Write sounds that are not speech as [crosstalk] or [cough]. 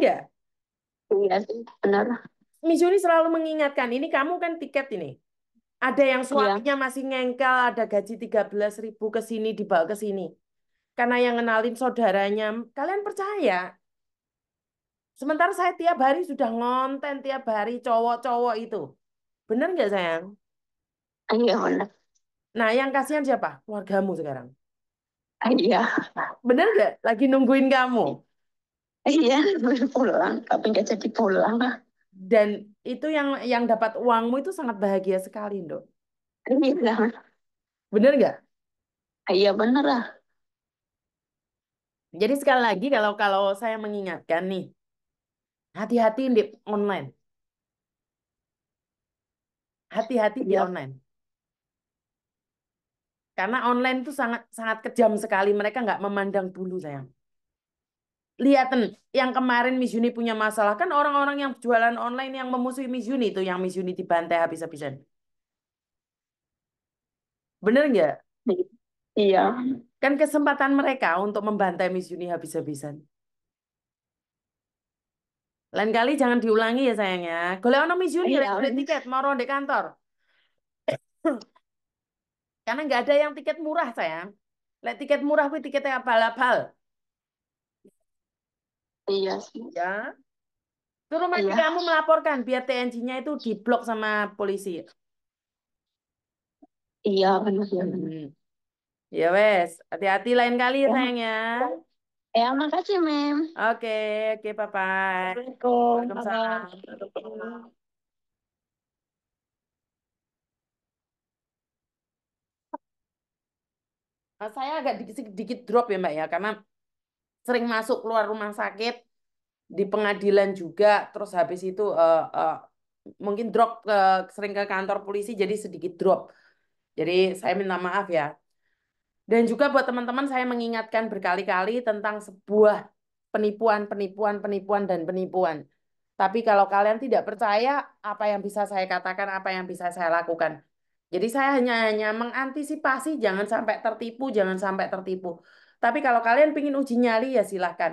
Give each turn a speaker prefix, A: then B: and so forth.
A: nggak? Iya sih, benar. Yuni selalu mengingatkan, ini kamu kan tiket ini. Ada yang iya. suaminya iya. masih ngengkel, ada gaji 13 ribu ke sini, dibawa ke sini. Karena yang ngenalin saudaranya, kalian percaya? Sementara saya tiap hari sudah ngonten tiap hari cowok-cowok itu. benar nggak sayang? Iya benar. Nah yang kasihan siapa? Keluargamu sekarang. Iya. benar nggak? Lagi nungguin kamu. Iya. Eh, iya, [laughs] pulang, tapi nggak jadi pulang. Dan itu yang yang dapat uangmu itu sangat bahagia sekali, Dok. Iya. Bener nggak? Iya, bener lah. Jadi sekali lagi kalau kalau saya mengingatkan nih, hati-hati di online. Hati-hati di iya. online. Karena online itu sangat sangat kejam sekali. Mereka nggak memandang bulu, sayang lihatin yang kemarin Miss Juni punya masalah kan orang-orang yang jualan online yang memusuhi Miss Juni itu yang Miss Juni dibantai habis-habisan. Bener nggak? Iya. Kan kesempatan mereka untuk membantai Miss Juni habis-habisan. Lain kali jangan diulangi ya sayangnya. kalau ono Miss Juni, iya, iya. tiket mau ronde kantor. [coughs] Karena nggak ada yang tiket murah sayang. Lek tiket murah kuwi tiketnya abal-abal. Iya sih. Ya. Suruh mantu iya. kamu melaporkan biar tnc nya itu diblok sama polisi. Iya, benar hmm. ya Iya Hmm. wes, hati-hati lain kali ya, ya, sayang ya. Ya, makasih, Mem. Oke, oke, okay, bye-bye. Assalamualaikum. Waalaikumsalam. Ah, saya agak dikit, dikit drop ya Mbak ya, karena sering masuk keluar rumah sakit di pengadilan juga terus habis itu uh, uh, mungkin drop ke sering ke kantor polisi jadi sedikit drop jadi saya minta maaf ya dan juga buat teman-teman saya mengingatkan berkali-kali tentang sebuah penipuan penipuan penipuan dan penipuan tapi kalau kalian tidak percaya apa yang bisa saya katakan apa yang bisa saya lakukan jadi saya hanya hanya mengantisipasi jangan sampai tertipu jangan sampai tertipu tapi kalau kalian ingin uji nyali ya silahkan.